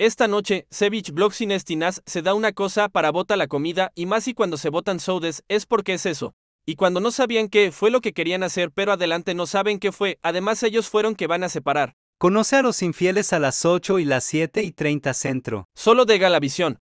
Esta noche, Sevich sin estinas se da una cosa para bota la comida y más y cuando se botan soudes es porque es eso. Y cuando no sabían qué fue lo que querían hacer pero adelante no saben qué fue, además ellos fueron que van a separar. Conoce a los infieles a las 8 y las 7 y 30 centro. Solo de visión.